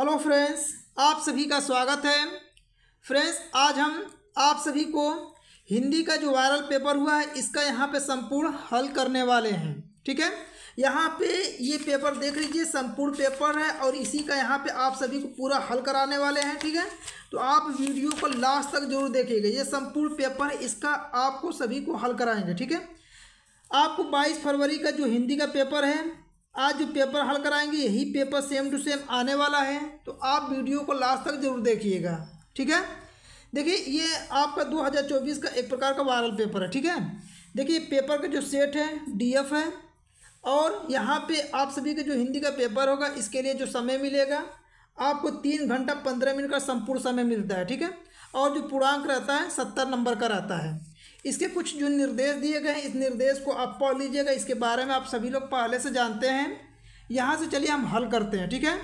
hello friends आप सभी का स्वागत है फ्रेंड्स आज हम आप सभी को हिंदी का जो वायरल पेपर हुआ है इसका यहाँ पे संपूर्ण हल करने वाले हैं ठीक है यहाँ पे ये पेपर देख लीजिए संपूर्ण पेपर है और इसी का यहाँ पे आप सभी को पूरा हल कराने वाले हैं ठीक है तो आप वीडियो को लास्ट तक जरूर देखिएगा ये संपूर्ण पेपर है इसका आपको सभी को हल कराएंगे ठीक है आपको 22 फरवरी का जो हिंदी का पेपर है आज जो पेपर हल कराएंगे यही पेपर सेम टू सेम आने वाला है तो आप वीडियो को लास्ट तक जरूर देखिएगा ठीक है देखिए ये आपका 2024 का एक प्रकार का वायरल पेपर है ठीक है देखिए पेपर का जो सेट है डीएफ है और यहाँ पे आप सभी का जो हिंदी का पेपर होगा इसके लिए जो समय मिलेगा आपको तीन घंटा पंद्रह मिनट का संपूर्ण समय मिलता है ठीक है और जो पूर्णांक रहता है सत्तर नंबर का रहता है इसके कुछ जो निर्देश दिए गए हैं इस निर्देश को आप पढ़ लीजिएगा इसके बारे में आप सभी लोग पहले से जानते हैं यहाँ से चलिए हम हल करते हैं ठीक है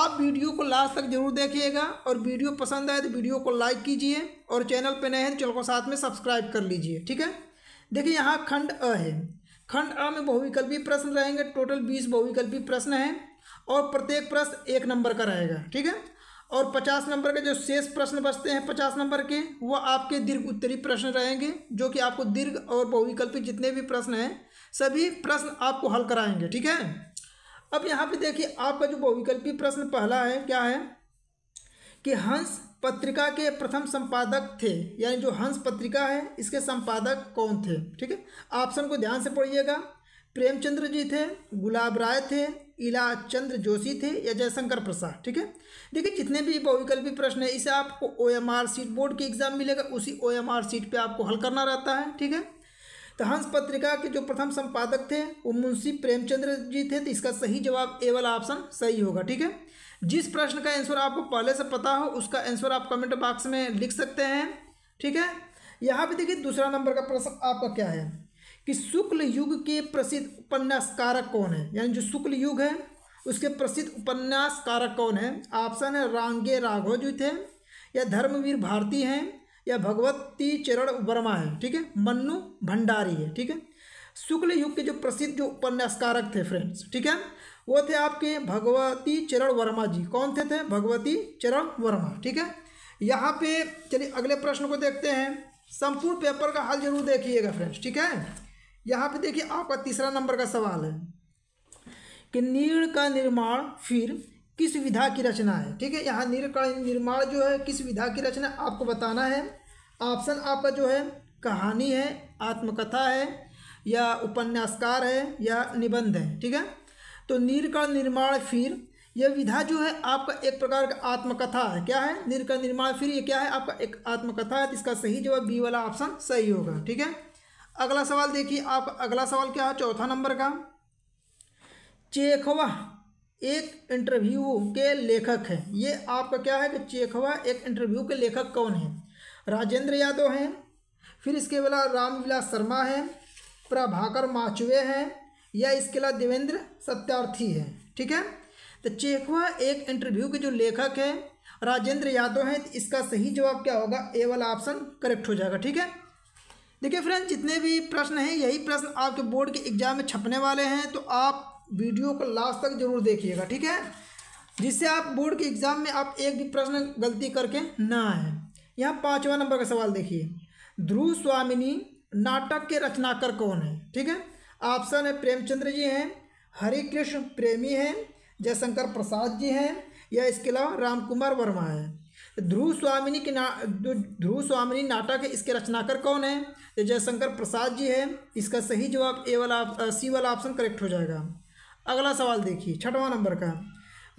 आप वीडियो को लास्ट तक जरूर देखिएगा और वीडियो पसंद आए तो वीडियो को लाइक कीजिए और चैनल पर नए हैं तो चैनल को साथ में सब्सक्राइब कर लीजिए ठीक है देखिए यहाँ खंड अ है खंड अ में बहुविकल्पी प्रश्न रहेंगे टोटल बीस बहुविकल्पी प्रश्न हैं और प्रत्येक प्रश्न एक नंबर का रहेगा ठीक है और पचास नंबर के जो शेष प्रश्न बचते हैं पचास नंबर के वह आपके दीर्घ उत्तरी प्रश्न रहेंगे जो कि आपको दीर्घ और बहुविकल्पिक जितने भी प्रश्न हैं सभी प्रश्न आपको हल कराएंगे ठीक है अब यहाँ पे देखिए आपका जो बहुविकल्पी प्रश्न पहला है क्या है कि हंस पत्रिका के प्रथम संपादक थे यानी जो हंस पत्रिका है इसके संपादक कौन थे ठीक है ऑप्शन को ध्यान से पढ़िएगा प्रेमचंद्र जी थे गुलाब राय थे इला चंद्र जोशी थे या जयशंकर प्रसाद ठीक है देखिए जितने भी बहुविकल्पी प्रश्न है इसे आपको O M R sheet board के एग्जाम मिलेगा उसी ओ एम आर सीट पर आपको हल करना रहता है ठीक है तो हंस पत्रिका के जो प्रथम संपादक थे वो मुंशी प्रेमचंद्र जी थे तो इसका सही जवाब ए वाला ऑप्शन सही होगा ठीक है जिस प्रश्न का आंसर आपको पहले से पता हो उसका आंसर आप कमेंट बॉक्स में लिख सकते हैं ठीक है यहाँ पे देखिए दूसरा नंबर का प्रश्न आपका क्या है कि शुक्ल युग के प्रसिद्ध उपन्यासकारक कौन है यानी जो शुक्ल युग है उसके प्रसिद्ध उपन्यासकारक कौन है ऑप्शन है रांगे राघव जी थे या धर्मवीर भारती हैं या भगवती चरण वर्मा है ठीक है मन्नू भंडारी है ठीक है शुक्ल युग के जो प्रसिद्ध जो उपन्यासकारक थे फ्रेंड्स ठीक है वो थे आपके भगवती चरण वर्मा जी कौन थे थे भगवती चरण वर्मा ठीक है यहाँ पे चलिए अगले प्रश्न को देखते हैं संपूर्ण पेपर का हल जरूर देखिएगा फ्रेंड्स ठीक है यहाँ पे देखिए आपका तीसरा नंबर का सवाल है कि नीर का निर्माण फिर किस विधा की रचना है ठीक है यहाँ नीर का निर्माण जो है किस विधा की रचना आपको बताना है ऑप्शन आपका जो है कहानी है आत्मकथा है या उपन्यासकार है या निबंध है ठीक है तो नीर का निर्माण फिर यह विधा जो है आपका एक प्रकार का आत्मकथा है क्या है नीर का निर्माण फिर ये क्या है आपका एक आत्मकथा है तो इसका सही जवाब बी वाला ऑप्शन सही होगा ठीक है अगला सवाल देखिए आप अगला सवाल क्या है चौथा नंबर का चेखवा एक इंटरव्यू के लेखक है ये आपका क्या है कि चेखवा एक इंटरव्यू के लेखक कौन है राजेंद्र यादव हैं फिर इसके अलावा रामविलास शर्मा हैं प्रभाकर माचुवे हैं या इसके अलावा देवेंद्र सत्यार्थी है ठीक है तो चेखवा एक इंटरव्यू के जो लेखक है राजेंद्र यादव हैं तो इसका सही जवाब क्या होगा ए वाला ऑप्शन करेक्ट हो जाएगा ठीक है देखिए फ्रेंड्स जितने भी प्रश्न हैं यही प्रश्न आपके बोर्ड के एग्जाम में छपने वाले हैं तो आप वीडियो को लास्ट तक जरूर देखिएगा ठीक है जिससे आप बोर्ड के एग्जाम में आप एक भी प्रश्न गलती करके ना आए यहाँ पाँचवा नंबर का सवाल देखिए ध्रुव स्वामिनी नाटक के रचनाकार कौन है ठीक है ऑप्शन है प्रेमचंद्र जी हैं हरि कृष्ण प्रेमी हैं जयशंकर प्रसाद जी हैं या इसके अलावा राम कुमार वर्मा हैं ध्रुव स्वामिनी के ना ध्रुव स्वामिनी नाटक है इसके रचनाकार कौन है तो जयशंकर प्रसाद जी है इसका सही जवाब ए वाला सी वाला ऑप्शन करेक्ट हो जाएगा अगला सवाल देखिए छठवां नंबर का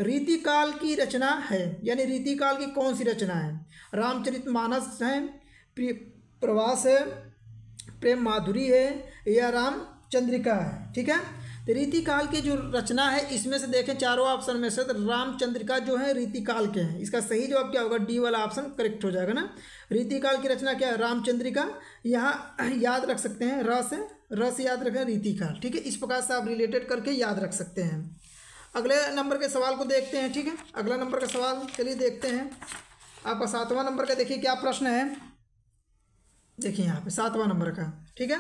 रीतिकाल की रचना है यानी रीतिकाल की कौन सी रचना है रामचरित मानस है प्रवास है प्रेम माधुरी है या राम चंद्रिका है ठीक है रीतिकाल की जो रचना है इसमें से देखें चारों ऑप्शन में से तो रामचंद्रिका जो है रीतिकाल के हैं इसका सही जवाब क्या होगा डी वाला ऑप्शन करेक्ट हो जाएगा ना रीतिकाल की रचना क्या है रामचंद्रिका यहाँ याद रख सकते हैं रस से रस याद रखें रीतिकाल ठीक है इस प्रकार से आप रिलेटेड करके याद रख सकते हैं अगले नंबर के सवाल को देखते हैं ठीक है अगला नंबर का सवाल चलिए देखते हैं आपका सातवां नंबर का देखिए क्या प्रश्न है देखिए यहाँ पे सातवां नंबर का ठीक है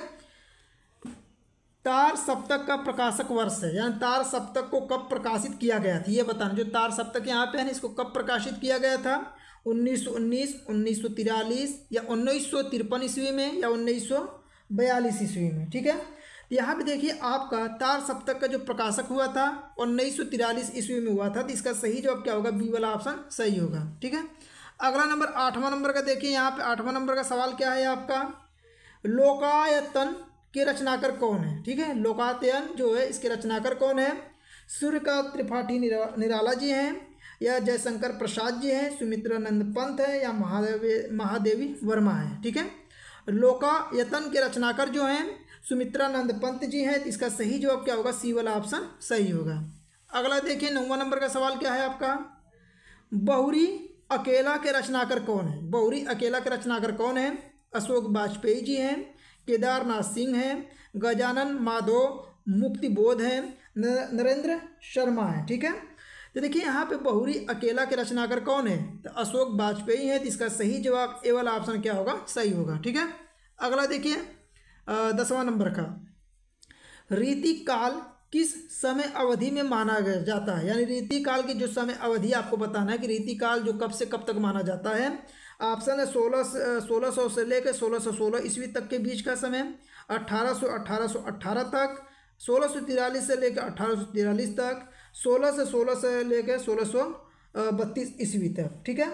तार सप्तक का प्रकाशक वर्ष है यानी तार सप्तक को कब प्रकाशित किया गया था ये बताना जो तार सप्तक यहाँ पे है ना इसको कब प्रकाशित किया गया था 1919, 1943 या उन्नीस सौ तिरपन ईस्वी में या उन्नीस सौ बयालीस ईस्वी में ठीक है यहाँ पे देखिए आपका तार सप्तक का जो प्रकाशक हुआ था उन्नीस सौ तिरालीस ईस्वी में हुआ था तो इसका सही जवाब क्या होगा बी वाला ऑप्शन सही होगा ठीक है अगला नंबर आठवां नंबर का देखिए यहाँ पे आठवां नंबर का सवाल क्या है आपका लोकायतन के रचनाकर कौन है ठीक है लोकात्यन जो है इसके रचनाकर कौन है सूर्य का त्रिपाठी निरा, निराला जी हैं या जयशंकर प्रसाद जी हैं सुमित्रानंद पंत है या महादेव महादेवी वर्मा है ठीक है लोकायतन के रचनाकर जो हैं सुमित्रानंद पंत जी हैं इसका सही जवाब क्या होगा सी वाला ऑप्शन सही होगा अगला देखिए नौवा नंबर का सवाल क्या है आपका बहुरी अकेला के रचनाकर कौन है बहुरी अकेला के रचनाकर कौन है अशोक वाजपेयी जी हैं केदारनाथ सिंह हैं गजानन माधो मुक्ति बोध हैं नरेंद्र शर्मा हैं ठीक है तो देखिए यहाँ पे बहुरी अकेला के रचनाकार कौन है तो अशोक वाजपेयी हैं तो इसका सही जवाब ए वाला ऑप्शन क्या होगा सही होगा ठीक है अगला देखिए दसवां नंबर का रीति काल किस समय अवधि में माना गया जाता है यानी रीति काल की जो समय अवधि आपको बताना है कि रीति काल जो कब से कब तक माना जाता है ऑप्शन है सोलह सोलह सौ से लेकर सोलह सौ सोलह ईस्वी तक के बीच का समय अट्ठारह सौ अट्ठारह सौ अट्ठारह तक सोलह सौ तिरालीस से लेकर अट्ठारह सौ तिरालीस तक सोलह से सोलह से लेकर सोलह सौ बत्तीस ईस्वी तक ठीक है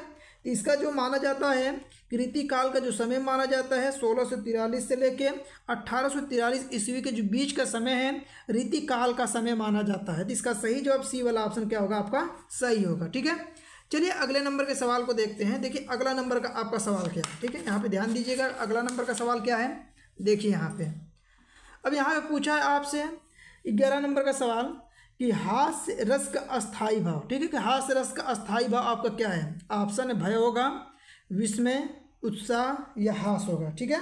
इसका जो माना जाता है कृति काल का जो समय माना जाता है सोलह सौ तिरालीस से लेकर अट्ठारह सौ तिरालीस ईस्वी के जो बीच का समय है रीति काल का समय माना जाता है तो इसका सही जवाब सी वाला ऑप्शन क्या होगा आपका सही होगा ठीक है चलिए अगले नंबर के सवाल को देखते हैं देखिए अगला नंबर का आपका सवाल क्या है ठीक है यहाँ पे ध्यान दीजिएगा अगला नंबर का सवाल क्या है देखिए यहाँ पे अब यहाँ पे पूछा है आपसे ग्यारह नंबर का सवाल कि हास्य रस का अस्थाई भाव ठीक है कि हास्य रस का अस्थाई भाव आपका क्या है ऑप्शन भय होगा विस्मय उत्साह या हास होगा ठीक है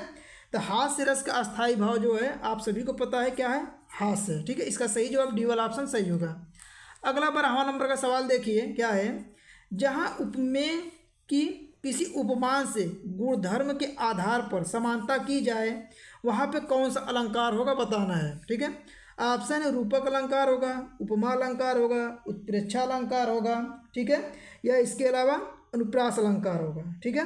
तो हास्य रस का अस्थाई भाव जो है आप सभी को पता है क्या है हास्य ठीक है इसका सही जवाब वाला ऑप्शन सही होगा अगला बारहवा नंबर का सवाल देखिए क्या है जहाँ उपमेय की किसी उपमान से गुणधर्म के आधार पर समानता की जाए वहाँ पे कौन सा अलंकार होगा बताना है ठीक है ऑप्शन रूपक अलंकार होगा उपमा अलंकार होगा उत्प्रेक्षा अलंकार होगा ठीक है या इसके अलावा अनुप्रास अलंकार होगा ठीक है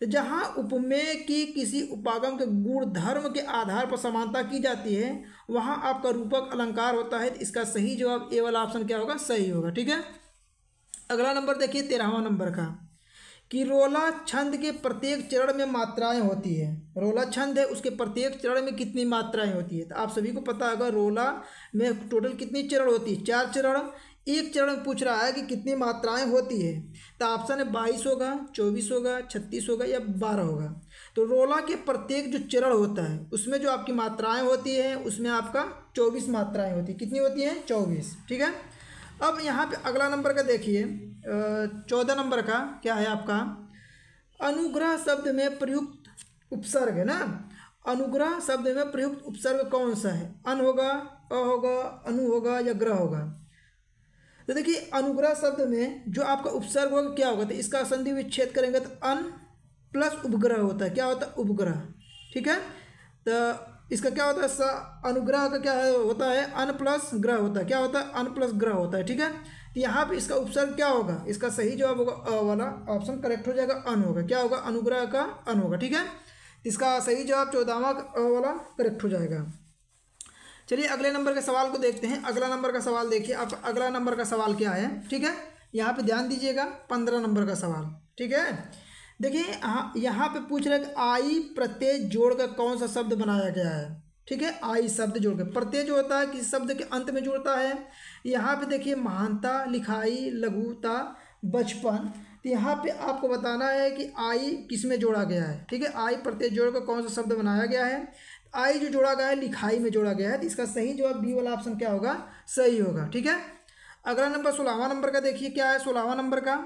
तो जहाँ उपमेय की किसी उपागम के गुण धर्म के आधार पर समानता की जाती है वहाँ आपका रूपक अलंकार होता है तो इसका सही जवाब ए वाला ऑप्शन क्या होगा सही होगा ठीक है अगला नंबर देखिए तेरहवा नंबर का कि रोला छंद के प्रत्येक चरण में मात्राएं होती है रोला छंद है उसके प्रत्येक चरण में कितनी मात्राएं होती है तो आप सभी को पता होगा रोला में टोटल कितनी चरण होती है चार चरण एक चरण पूछ रहा है कि कितनी मात्राएं होती है तो ऑप्शन है बाईस होगा चौबीस होगा छत्तीस होगा या बारह होगा तो रोला के प्रत्येक जो चरण होता है उसमें जो आपकी मात्राएँ होती है उसमें आपका चौबीस मात्राएँ होती है कितनी होती हैं चौबीस ठीक है अब यहाँ पे अगला नंबर का देखिए चौदह नंबर का क्या है आपका अनुग्रह शब्द में प्रयुक्त उपसर्ग है ना अनुग्रह शब्द में प्रयुक्त उपसर्ग कौन सा है अन होगा अ होगा अनु होगा या ग्रह होगा तो देखिए अनुग्रह शब्द में जो आपका उपसर्ग होगा क्या होगा तो इसका संधि विच्छेद करेंगे तो अन प्लस उपग्रह होता है क्या होता है उपग्रह ठीक है तो इसका क्या होता है अनुग्रह का क्या होता है अन प्लस ग्रह होता है क्या होता है अन प्लस ग्रह होता है ठीक है तो यहाँ पे इसका उपसर्ग क्या होगा इसका सही जवाब होगा अ वाला ऑप्शन करेक्ट हो जाएगा अन होगा क्या होगा अनुग्रह का अन होगा ठीक है तो इसका सही जवाब चौदहवा अ वाला करेक्ट हो जाएगा चलिए अगले नंबर के सवाल को देखते हैं अगला नंबर का सवाल देखिए आप अगला नंबर का सवाल क्या है ठीक है यहाँ पे ध्यान दीजिएगा पंद्रह नंबर का सवाल ठीक है देखिए हाँ, यहाँ पे पूछ रहे हैं आई प्रत्यय जोड़कर कौन सा शब्द बनाया गया है ठीक है आई शब्द जोड़कर प्रत्यय जो होता है किस शब्द के अंत में जोड़ता है यहाँ पे देखिए महानता लिखाई लघुता बचपन तो यहाँ पे आपको बताना है कि आई किस में जोड़ा गया है ठीक है आई प्रत्यय जोड़ का कौन सा शब्द बनाया गया है आई जो जोड़ा गया है लिखाई में जोड़ा गया है तो इसका सही जवाब बी वाला ऑप्शन क्या होगा सही होगा ठीक है अगला नंबर सोलहवा नंबर का देखिए क्या है सोलहवा नंबर का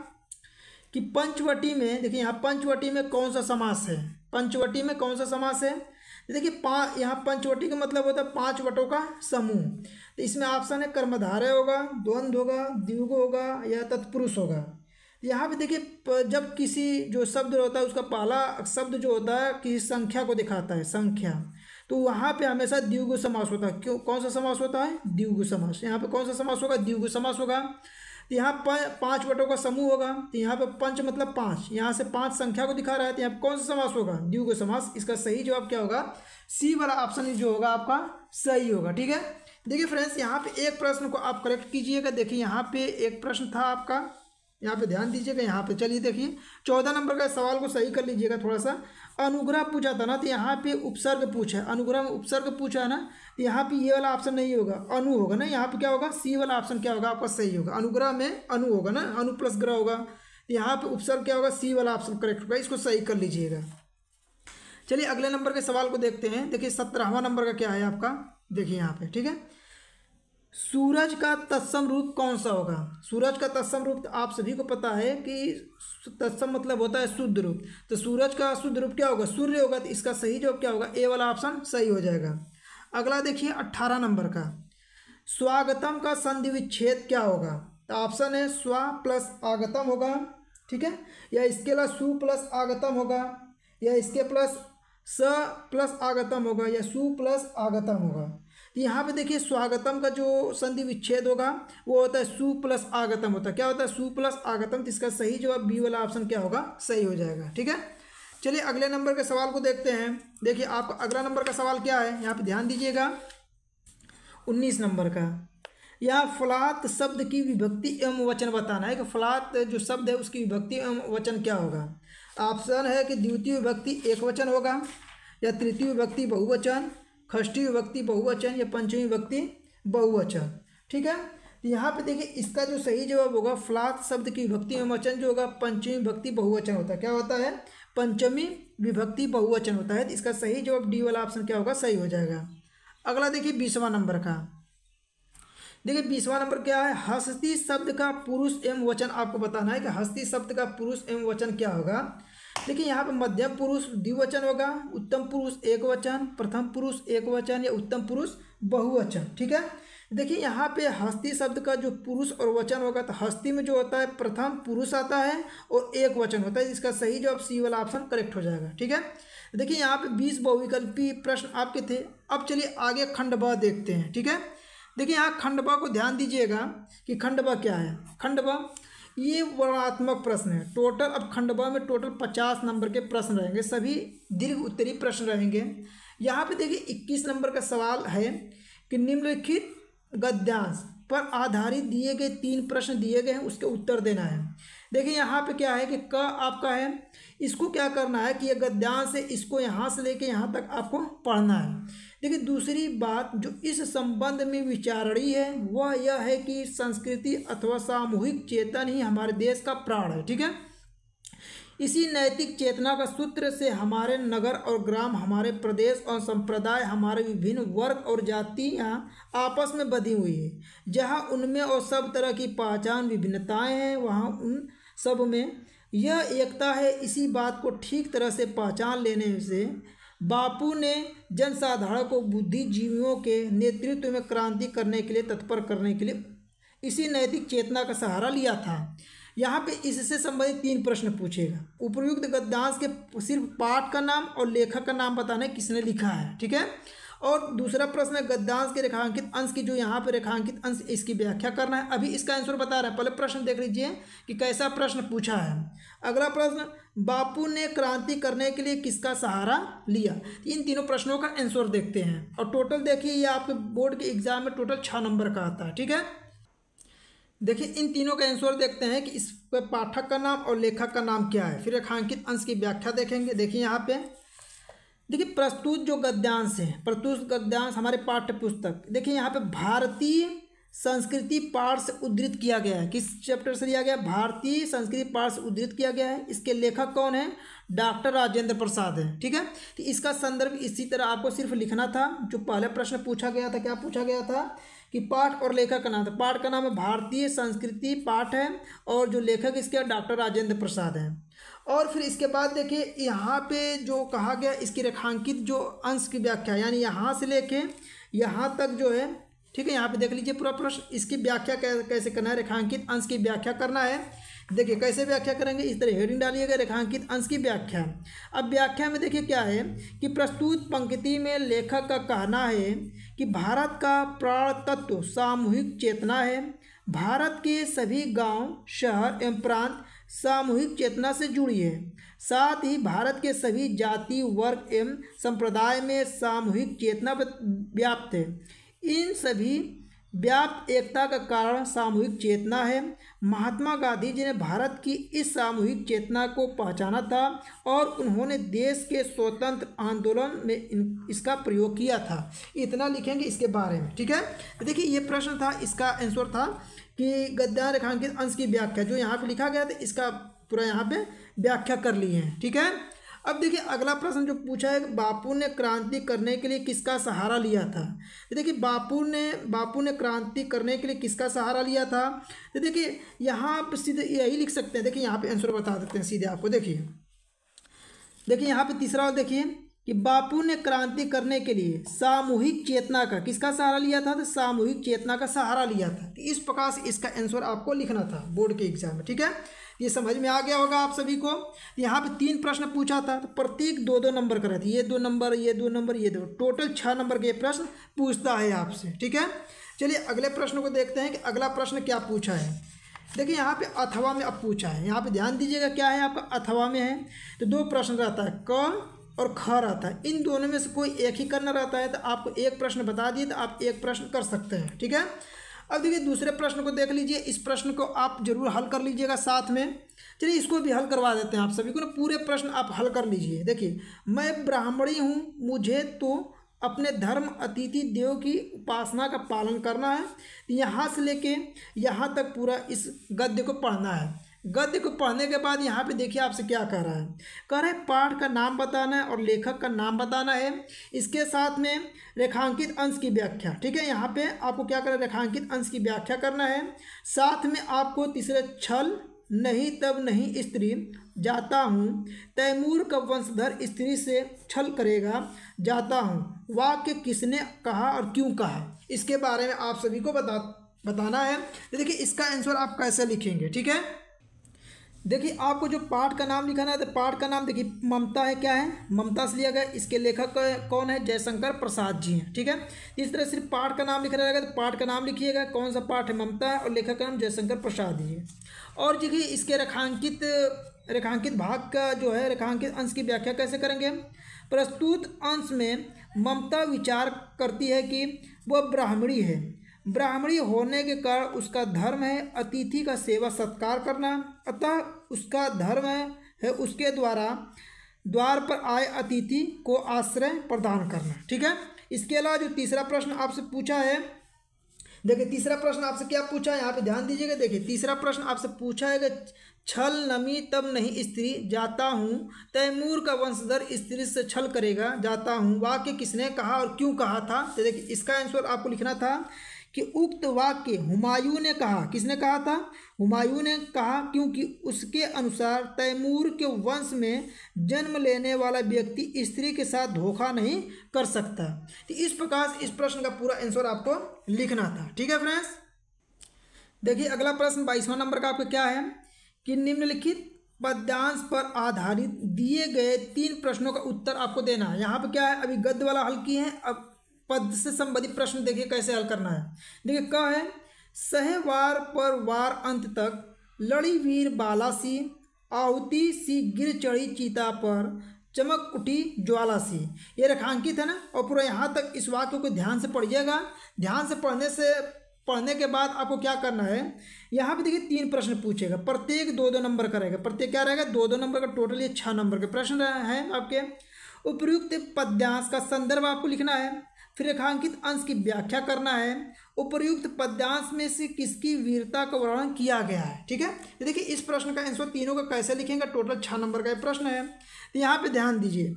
कि पंचवटी में देखिए यहाँ पंचवटी में कौन सा समास है पंचवटी में कौन सा समास है देखिए पा यहाँ पंचवटी का मतलब होता है पांच वटों का समूह तो इसमें ऑप्शन है कर्मधारय होगा द्वंद्व होगा द्विग होगा या तत्पुरुष होगा यहाँ पे देखिए जब किसी जो शब्द होता है उसका पहला शब्द जो होता है किसी संख्या को दिखाता है संख्या तो वहाँ पे हमेशा द्विगु समास होता है क्यों कौन सा समास होता है द्विगु समास यहाँ पे कौन सा समास होगा द्विगु समास होगा तो यहाँ पाँच वटों का समूह होगा तो यहाँ पर पंच मतलब पाँच यहाँ से पाँच संख्या को दिखा रहा है तो यहाँ कौन सा समास होगा ड्यू का समास इसका सही जवाब क्या होगा सी वाला ऑप्शन जो होगा आपका सही होगा ठीक है देखिए फ्रेंड्स यहाँ पे एक प्रश्न को आप करेक्ट कीजिएगा देखिए यहाँ पे एक प्रश्न था आपका यहाँ पे ध्यान दीजिएगा यहाँ पे चलिए देखिए चौदह नंबर का सवाल को सही कर लीजिएगा थोड़ा सा अनुग्रह पूछा था ना तो यहाँ पे उपसर्ग पूछा है अनुग्रह में उपसर्ग पूछा है ना तो यहाँ पे ये वाला ऑप्शन नहीं होगा अनु होगा ना यहाँ पे क्या होगा सी वाला ऑप्शन क्या होगा आपका सही होगा अनुग्रह में अनु होगा ना अनु प्लस ग्रह होगा तो यहाँ पर उपसर्ग क्या होगा सी वाला ऑप्शन करेक्ट होगा इसको सही कर लीजिएगा चलिए अगले नंबर के सवाल को देखते हैं देखिए सत्रहवा नंबर का क्या है आपका देखिए यहाँ पर ठीक है सूरज का तत्सम रूप कौन सा होगा सूरज का तत्सम रूप तो आप सभी को पता है कि तत्सम मतलब होता है शुद्ध रूप तो सूरज का शुद्ध रूप क्या होगा सूर्य होगा तो इसका सही जवाब क्या होगा ए वाला ऑप्शन सही हो जाएगा अगला देखिए अट्ठारह नंबर का स्वागतम का संधि विच्छेद क्या होगा तो ऑप्शन है स्वा प्लस आगतम होगा ठीक है या इसके अलावा सु प्लस आगतम होगा या इसके प्लस स प्लस आगतम होगा या सु प्लस आगतम होगा यहाँ पे देखिए स्वागतम का जो संधि विच्छेद होगा वो होता है सु प्लस आगतम होता है क्या होता है सु प्लस आगतम इसका सही जवाब बी वाला ऑप्शन क्या होगा सही हो जाएगा ठीक है चलिए अगले नंबर के सवाल को देखते हैं देखिए आपका अगला नंबर का सवाल क्या है यहाँ पर ध्यान दीजिएगा उन्नीस नंबर का यहाँ फलात शब्द की विभक्ति एवं वचन बताना है कि फलात जो शब्द है उसकी विभक्ति एवं वचन क्या होगा ऑप्शन है कि द्वितीय विभक्ति एक वचन होगा या तृतीय विभक्ति बहुवचन खष्टी विभक्ति बहुवचन या पंचमी विभक्ति बहुवचन ठीक है तो यहाँ पे देखिए इसका जो सही जवाब होगा फ्लाक शब्द की विभक्ति में वचन जो होगा पंचमी विभक्ति बहुवचन होता है क्या होता है पंचमी विभक्ति बहुवचन होता है तो इसका सही जवाब डी वाला ऑप्शन क्या होगा सही हो जाएगा अगला देखिए बीसवा नंबर का देखिए बीसवा नंबर क्या है हस्ती शब्द का पुरुष एवं वचन आपको बताना है कि हस्ती शब्द का पुरुष एवं वचन क्या होगा देखिए यहाँ पे मध्यम पुरुष द्विवचन होगा उत्तम पुरुष एक वचन प्रथम पुरुष एक वचन या उत्तम पुरुष बहुवचन ठीक है देखिए यहाँ पे हस्ती शब्द का जो पुरुष और वचन होगा तो हस्ती में जो होता है प्रथम पुरुष आता है और एक वचन होता है इसका सही जो सी वाला ऑप्शन करेक्ट हो जाएगा ठीक है देखिए यहाँ पे बीस बहुविकल्पी प्रश्न आपके थे अब चलिए आगे खंड ब देखते हैं ठीक है देखिए यहाँ खंड ब को ध्यान दीजिएगा कि खंड ब क्या है खंड ब ये वर्णात्मक प्रश्न है टोटल अब खंडवा में टोटल पचास नंबर के प्रश्न रहेंगे सभी दीर्घ उत्तरी प्रश्न रहेंगे यहाँ पे देखिए इक्कीस नंबर का सवाल है कि निम्नलिखित गद्यांश पर आधारित दिए गए तीन प्रश्न दिए गए हैं उसके उत्तर देना है देखिए यहाँ पे क्या है कि क आपका है इसको क्या करना है कि यह गद्यांश है इसको यहाँ से लेके यहाँ तक आपको पढ़ना है देखिए दूसरी बात जो इस संबंध में विचारणी है वह यह है कि संस्कृति अथवा सामूहिक चेतन ही हमारे देश का प्राण है ठीक है इसी नैतिक चेतना का सूत्र से हमारे नगर और ग्राम हमारे प्रदेश और संप्रदाय हमारे विभिन्न वर्ग और जातियाँ आपस में बधी हुई है जहाँ उनमें और सब तरह की पहचान विभिन्नताएँ हैं वहाँ उन सब में यह एकता है इसी बात को ठीक तरह से पहचान लेने से बापू ने जनसाधारण को बुद्धिजीवियों के नेतृत्व में क्रांति करने के लिए तत्पर करने के लिए इसी नैतिक चेतना का सहारा लिया था यहाँ पे इससे संबंधित तीन प्रश्न पूछेगा उपयुक्त गद्यांश के सिर्फ पाठ का नाम और लेखक का नाम बताना किसने लिखा है ठीक है और दूसरा प्रश्न है गद्दांश के रेखांकित अंश की जो यहाँ पर रेखांकित अंश इसकी व्याख्या करना है अभी इसका आंसर बता रहा है पहले प्रश्न देख लीजिए कि कैसा प्रश्न पूछा है अगला प्रश्न बापू ने क्रांति करने के लिए किसका सहारा लिया इन तीनों प्रश्नों का आंसर देखते हैं और टोटल देखिए ये आपके बोर्ड के एग्जाम में टोटल छः नंबर का आता है ठीक है देखिए इन तीनों का आंसर देखते हैं कि इस पाठक का नाम और लेखक का नाम क्या है फिर रेखांकित अंश की व्याख्या देखेंगे देखिए यहाँ पे देखिए प्रस्तुत जो गद्यांश है प्रस्तुत गद्यांश हमारे पाठ्य पुस्तक देखिए यहाँ पे भारतीय संस्कृति पाठ से उद्धृत किया गया है किस चैप्टर से लिया गया भारतीय संस्कृति पाठ से उद्धृत किया गया है इसके लेखक कौन है डॉक्टर राजेंद्र प्रसाद है ठीक है तो इसका संदर्भ इसी तरह आपको सिर्फ लिखना था जो पहला प्रश्न पूछा गया था क्या पूछा गया था कि पाठ और लेखक का नाम था पाठ का नाम है भारतीय संस्कृति पाठ है और जो लेखक इसके डॉक्टर राजेंद्र प्रसाद है और फिर इसके बाद देखिए यहाँ पे जो कहा गया इसकी रेखांकित जो अंश की व्याख्या यानी यहाँ से लेके यहाँ तक जो है ठीक है यहाँ पे देख लीजिए पूरा प्रश्न इसकी व्याख्या कैसे करना है रेखांकित अंश की व्याख्या करना है देखिए कैसे व्याख्या करेंगे इस तरह हेडिंग डालिएगा रेखांकित अंश की व्याख्या अब व्याख्या में देखिए क्या है कि प्रस्तुत पंक्ति में लेखक का कहना है कि भारत का प्राण तत्व सामूहिक चेतना है भारत के सभी गांव शहर एवं प्रांत सामूहिक चेतना से जुड़ी है साथ ही भारत के सभी जाति वर्ग एवं संप्रदाय में सामूहिक चेतना व्याप्त है इन सभी व्याप्त एकता का कारण सामूहिक चेतना है महात्मा गांधी जी ने भारत की इस सामूहिक चेतना को पहचाना था और उन्होंने देश के स्वतंत्र आंदोलन में इसका प्रयोग किया था इतना लिखेंगे इसके बारे में ठीक है देखिए ये प्रश्न था इसका आंसर था कि गद्या रेखांकित अंश की व्याख्या जो यहाँ पे लिखा गया था इसका पूरा यहाँ पे व्याख्या कर ली है ठीक है अब देखिए अगला प्रश्न जो पूछा है बापू ने क्रांति करने के लिए किसका सहारा लिया था तो देखिए बापू ने बापू ने क्रांति करने के लिए किसका सहारा लिया था तो देखिए यहाँ पर सीधे यही लिख सकते हैं देखिए यहाँ पे आंसर बता देते हैं सीधे आपको देखिए देखिए यहाँ पे तीसरा देखिए कि बापू ने क्रांति करने के लिए सामूहिक चेतना का किसका सहारा लिया था तो सामूहिक चेतना का सहारा लिया था तो इस प्रकार से इसका आंसर आपको लिखना था बोर्ड के एग्जाम में ठीक है ये समझ में आ गया होगा आप सभी को यहाँ पे तीन प्रश्न पूछा था तो प्रत्येक दो दो नंबर का रहता ये दो नंबर ये दो नंबर ये दो टोटल छः नंबर के प्रश्न पूछता है आपसे ठीक है चलिए अगले प्रश्न को देखते हैं कि अगला प्रश्न क्या पूछा है देखिए यहाँ पे अथवा में अब पूछा है यहाँ पे ध्यान दीजिएगा क्या है आपका अथवा में है तो दो प्रश्न रहता है क और ख रहता है इन दोनों में से कोई एक ही करना रहता है तो आपको एक प्रश्न बता दिए तो आप एक प्रश्न कर सकते हैं ठीक है अब देखिए दूसरे प्रश्न को देख लीजिए इस प्रश्न को आप जरूर हल कर लीजिएगा साथ में चलिए इसको भी हल करवा देते हैं आप सभी को ना पूरे प्रश्न आप हल कर लीजिए देखिए मैं ब्राह्मणी हूँ मुझे तो अपने धर्म अतिथि देव की उपासना का पालन करना है यहाँ से लेके यहाँ तक पूरा इस गद्य को पढ़ना है गद्य को पढ़ने के बाद यहाँ पे देखिए आपसे क्या कह रहा है कह रहे पाठ का नाम बताना है और लेखक का नाम बताना है इसके साथ में रेखांकित अंश की व्याख्या ठीक है यहाँ पे आपको क्या करना है रेखांकित अंश की व्याख्या करना है साथ में आपको तीसरे छल नहीं तब नहीं स्त्री जाता हूँ तैमूर का वंशधर स्त्री से छल करेगा जाता हूँ वाक्य किसने कहा और क्यों कहा इसके बारे में आप सभी को बता बताना है देखिए इसका आंसर आप कैसे लिखेंगे ठीक है देखिए आपको जो पाठ का नाम लिखाना है तो पाठ का नाम देखिए ममता है क्या है ममता से लिया गया इसके लेखक कौन है जयशंकर प्रसाद जी हैं ठीक है इस तरह सिर्फ पाठ का नाम लिखा जाएगा तो पाठ का नाम लिखिएगा कौन सा पाठ है ममता है और लेखक का नाम जयशंकर प्रसाद जी है और देखिए इसके रेखांकित रेखांकित भाग का जो है रेखांकित अंश की व्याख्या कैसे करेंगे प्रस्तुत अंश में ममता विचार करती है कि वह ब्राह्मणी है ब्राह्मणी होने के कारण उसका धर्म है अतिथि का सेवा सत्कार करना अतः उसका धर्म है, है उसके द्वारा द्वार पर आए अतिथि को आश्रय प्रदान करना ठीक है इसके अलावा जो तीसरा प्रश्न आपसे पूछा है देखिए तीसरा प्रश्न आपसे क्या पूछा है यहाँ पे ध्यान दीजिएगा देखिए तीसरा प्रश्न आपसे पूछा है कि छल नमी तब नहीं स्त्री जाता हूँ तैमूर का वंशधर स्त्री से छल करेगा जाता हूँ वाक्य किसने कहा और क्यों कहा था तो देखिए इसका आंसर आपको लिखना था कि उक्त वाक्य हुमायूं ने कहा किसने कहा था हुमायूं ने कहा क्योंकि उसके अनुसार तैमूर के वंश में जन्म लेने वाला व्यक्ति स्त्री के साथ धोखा नहीं कर सकता तो इस प्रकार इस प्रश्न का पूरा आंसर आपको लिखना था ठीक है फ्रेंड्स देखिए अगला प्रश्न बाईसवां नंबर का आपका क्या है कि निम्नलिखित पद्यांश पर आधारित दिए गए तीन प्रश्नों का उत्तर आपको देना है यहाँ पर क्या है अभी गद्य वाला हल्की है अब पद से संबंधित प्रश्न देखिए कैसे हल करना है देखिए क है सह वार पर वार अंत तक लड़ी वीर बाला सी आहुति सी गिर चढ़ी चीता पर चमक उठी ज्वाला सी ये रेखांकित है ना और पूरा यहाँ तक इस वाक्य को ध्यान से पढ़िएगा ध्यान से पढ़ने से पढ़ने के बाद आपको क्या करना है यहाँ पे देखिए तीन प्रश्न पूछेगा प्रत्येक दो दो नंबर का रहेगा प्रत्येक क्या रहेगा दो दो नंबर का टोटल ये छः नंबर के प्रश्न हैं आपके उपयुक्त पद्यांश का संदर्भ आपको लिखना है फिर रेखांकित अंश की व्याख्या करना है उपर्युक्त पद्यांश में से किसकी वीरता का वर्णन किया गया है ठीक है देखिए इस प्रश्न का आंसर तीनों का कैसे लिखेंगे टोटल छः नंबर का प्रश्न है तो यहाँ पर ध्यान दीजिए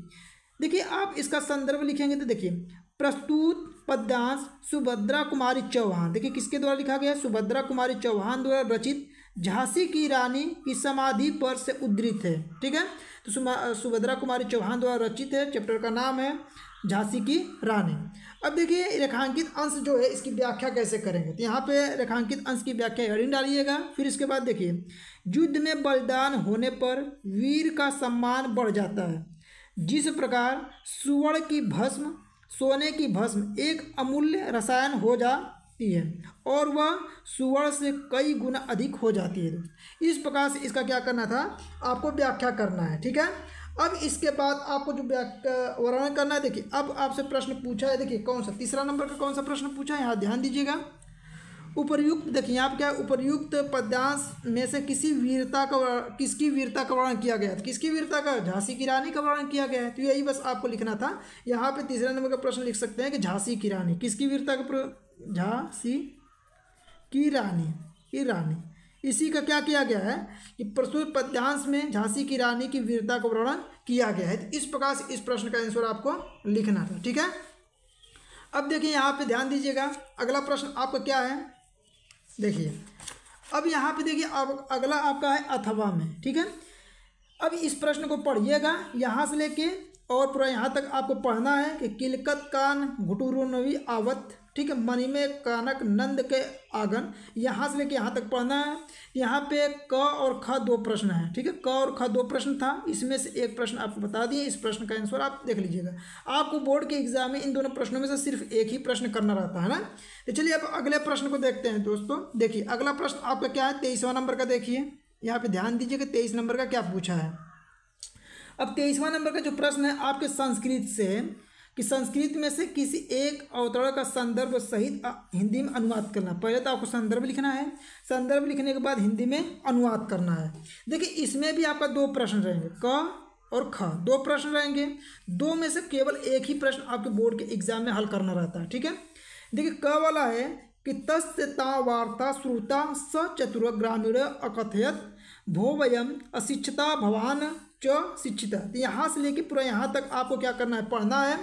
देखिए आप इसका संदर्भ लिखेंगे तो देखिए प्रस्तुत पद्यांश सुभद्रा कुमारी चौहान देखिए किसके द्वारा लिखा गया सुभद्रा कुमारी चौहान द्वारा रचित झांसी की रानी की समाधि पर से उद्धृत है ठीक है तो सुभद्रा कुमारी चौहान द्वारा रचित है चैप्टर का नाम है झांसी की रानी अब देखिए रेखांकित अंश जो है इसकी व्याख्या कैसे करेंगे तो यहाँ पे रेखांकित अंश की व्याख्या हेडिंग डालिएगा फिर इसके बाद देखिए युद्ध में बलिदान होने पर वीर का सम्मान बढ़ जाता है जिस प्रकार सुवर्ण की भस्म सोने की भस्म एक अमूल्य रसायन हो जाती है और वह सुवर्ण से कई गुना अधिक हो जाती है इस प्रकार से इसका क्या करना था आपको व्याख्या करना है ठीक है अब इसके बाद आपको जो वर्णन करना है देखिए अब आपसे प्रश्न पूछा है देखिए कौन सा तीसरा नंबर का कौन सा प्रश्न पूछा है यहाँ ध्यान दीजिएगा उपर्युक्त देखिए आप क्या उपर्युक्त पद्यांश में से किसी वीरता का किसकी वीरता का वर्णन किया गया था किसकी वीरता का झांसी की रानी का वर्णन किया गया है तो यही बस आपको लिखना था यहाँ पे तीसरे नंबर का प्रश्न लिख सकते हैं कि झांसी की रानी किसकी वीरता का झांसी की रानी की रानी इसी का क्या किया गया है कि प्रस्तुत पद्यांश में झांसी की रानी की वीरता का वर्णन किया गया है तो इस प्रकार से इस प्रश्न का आंसर आपको लिखना था ठीक है अब देखिए यहाँ पे ध्यान दीजिएगा अगला प्रश्न आपका क्या है देखिए अब यहाँ पे देखिए अब अगला आपका है अथवा में ठीक है अब इस प्रश्न को पढ़िएगा यहाँ से लेके और पूरा यहाँ तक आपको पढ़ना है कि किलकत कान घुटुरु नवी आवत ठीक है मणिमय में नंद के आगन यहाँ से लेके यहाँ तक पढ़ना है यहाँ पे क और ख दो प्रश्न है ठीक है क और ख दो प्रश्न था इसमें से एक प्रश्न आपको बता दिए इस प्रश्न का आंसर आप देख लीजिएगा आपको बोर्ड के एग्जाम में इन दोनों प्रश्नों में से सिर्फ एक ही प्रश्न करना रहता है ना तो चलिए अब अगले प्रश्न को देखते हैं दोस्तों देखिए अगला प्रश्न आपका क्या है तेईसवा नंबर का देखिए यहाँ पर ध्यान दीजिएगा तेईस नंबर का क्या पूछा है अब तेईसवा नंबर का जो प्रश्न है आपके संस्कृत से कि संस्कृत में से किसी एक अवतरण का संदर्भ सहित हिंदी में अनुवाद करना पहले तो आपको संदर्भ लिखना है संदर्भ लिखने के बाद हिंदी में अनुवाद करना है देखिए इसमें भी आपका दो प्रश्न रहेंगे क और ख दो प्रश्न रहेंगे दो में से केवल एक ही प्रश्न आपके बोर्ड के एग्जाम में हल करना रहता है ठीक है देखिए क वाला है कि तस्ता वार्ता श्रुता स चतुर ग्रामीण अकथयत भो वयम अशिक्षता भवान च शिक्षित तो यहाँ से लेके पूरा यहाँ तक आपको क्या करना है पढ़ना है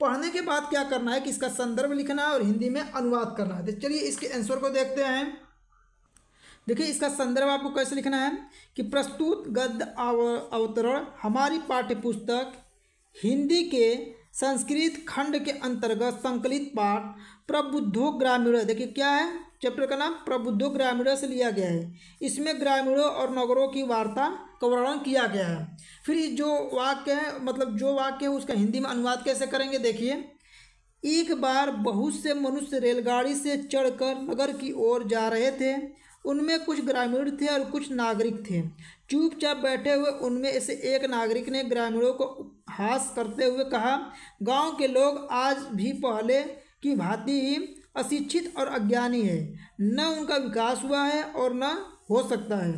पढ़ने के बाद क्या करना है कि इसका संदर्भ लिखना है और हिंदी में अनुवाद करना है तो चलिए इसके आंसर को देखते हैं देखिए इसका संदर्भ आपको कैसे लिखना है कि प्रस्तुत गद्य अवतरण हमारी पाठ्यपुस्तक हिंदी के संस्कृत खंड के अंतर्गत संकलित पाठ प्रबुद्धो ग्रामीण देखिए क्या है चैप्टर का नाम प्रबुद्धो ग्रामीण से लिया गया है इसमें ग्रामीणों और नगरों की वार्ता का वर्णन किया गया है फिर जो वाक्य है मतलब जो वाक्य है उसका हिंदी में अनुवाद कैसे करेंगे देखिए एक बार बहुत से मनुष्य रेलगाड़ी से चढ़कर नगर की ओर जा रहे थे उनमें कुछ ग्रामीण थे और कुछ नागरिक थे चुपचाप बैठे हुए उनमें से एक नागरिक ने ग्रामीणों को हास करते हुए कहा गांव के लोग आज भी पहले की भांति ही अशिक्षित और अज्ञानी है न उनका विकास हुआ है और न हो सकता है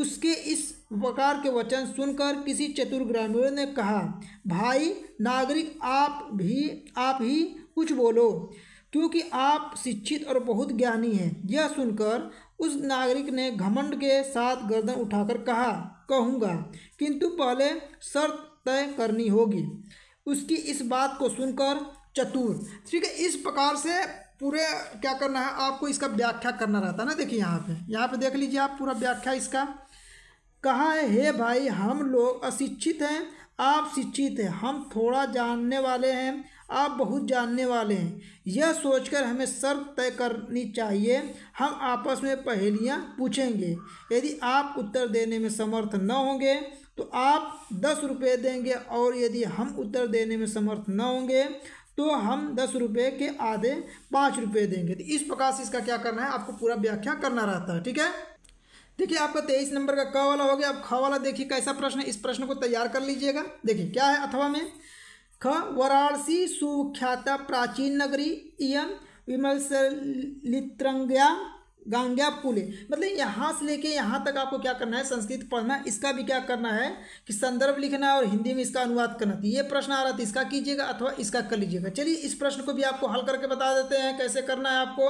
उसके इस प्रकार के वचन सुनकर किसी चतुर ग्रामीण ने कहा भाई नागरिक आप भी आप ही कुछ बोलो क्योंकि आप शिक्षित और बहुत ज्ञानी हैं यह सुनकर उस नागरिक ने घमंड के साथ गर्दन उठाकर कहा कहूँगा किंतु पहले शर्त तय करनी होगी उसकी इस बात को सुनकर चतुर ठीक है इस प्रकार से पूरे क्या करना है आपको इसका व्याख्या करना रहता है ना देखिए यहाँ पे यहाँ पे देख लीजिए आप पूरा व्याख्या इसका कहा है हे भाई हम लोग अशिक्षित हैं आप शिक्षित हैं हम थोड़ा जानने वाले हैं आप बहुत जानने वाले हैं यह सोचकर हमें शर्त तय करनी चाहिए हम आपस में पहेलियाँ पूछेंगे यदि आप उत्तर देने में समर्थ न होंगे तो आप दस रुपये देंगे और यदि हम उत्तर देने में समर्थ न होंगे तो हम दस रुपये के आधे पाँच रुपये देंगे तो इस प्रकार से इसका क्या करना है आपको पूरा व्याख्या करना रहता है ठीक है देखिए आपका तेईस नंबर का क वाला हो गया अब ख वाला देखिए कैसा प्रश्न है इस प्रश्न को तैयार कर लीजिएगा देखिए क्या है अथवा में ख वाराणसी सुख्याता प्राचीन नगरी इम विमलित्रंग्या गांग्या पुले मतलब यहाँ से लेके यहाँ तक आपको क्या करना है संस्कृत पढ़ना है इसका भी क्या करना है कि संदर्भ लिखना है और हिंदी में इसका अनुवाद करना तो ये प्रश्न आ रहा था इसका कीजिएगा अथवा इसका कर लीजिएगा चलिए इस प्रश्न को भी आपको हल करके बता देते हैं कैसे करना है आपको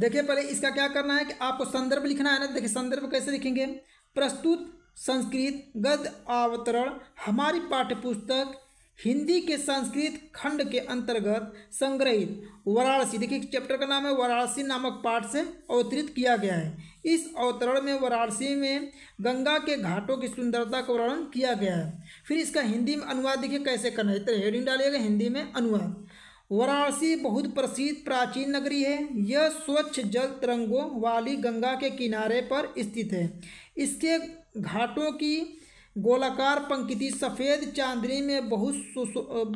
देखिए पहले इसका क्या करना है कि आपको संदर्भ लिखना है ना तो देखिए संदर्भ कैसे लिखेंगे प्रस्तुत संस्कृत गद्य अवतरण हमारी पाठ्यपुस्तक हिंदी के संस्कृत खंड के अंतर्गत संग्रहित वाराणसी देखिए चैप्टर का नाम है वाराणसी नामक पाठ से अवतरित किया गया है इस अवतरण में वाराणसी में गंगा के घाटों की सुंदरता का वर्णन किया गया है फिर इसका हिंदी में अनुवाद देखिए कैसे करना है इतना हेडिंग डालिएगा हिंदी में अनुवाद वाराणसी बहुत प्रसिद्ध प्राचीन नगरी है यह स्वच्छ जल तरंगों वाली गंगा के किनारे पर स्थित है इसके घाटों की गोलाकार पंक्ति सफ़ेद चांदनी में बहुत